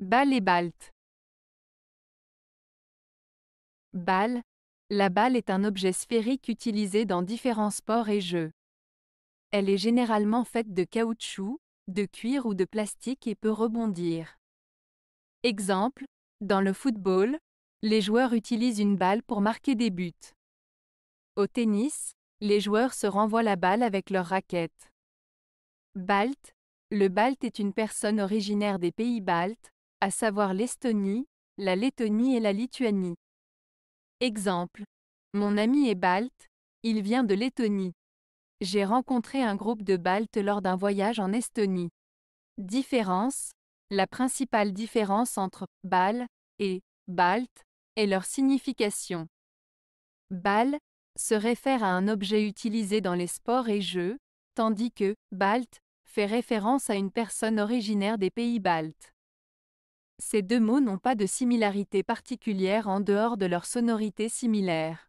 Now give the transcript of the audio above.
Balle et Balt. Balle. La balle est un objet sphérique utilisé dans différents sports et jeux. Elle est généralement faite de caoutchouc, de cuir ou de plastique et peut rebondir. Exemple, dans le football, les joueurs utilisent une balle pour marquer des buts. Au tennis, les joueurs se renvoient la balle avec leur raquette. Balt Le Balt est une personne originaire des pays baltes, à savoir l'Estonie, la Lettonie et la Lituanie. Exemple. Mon ami est balte, il vient de Lettonie. J'ai rencontré un groupe de baltes lors d'un voyage en Estonie. Différence. La principale différence entre bal et balte est leur signification. Bal se réfère à un objet utilisé dans les sports et jeux, tandis que balte fait référence à une personne originaire des pays baltes. Ces deux mots n'ont pas de similarité particulière en dehors de leur sonorité similaire.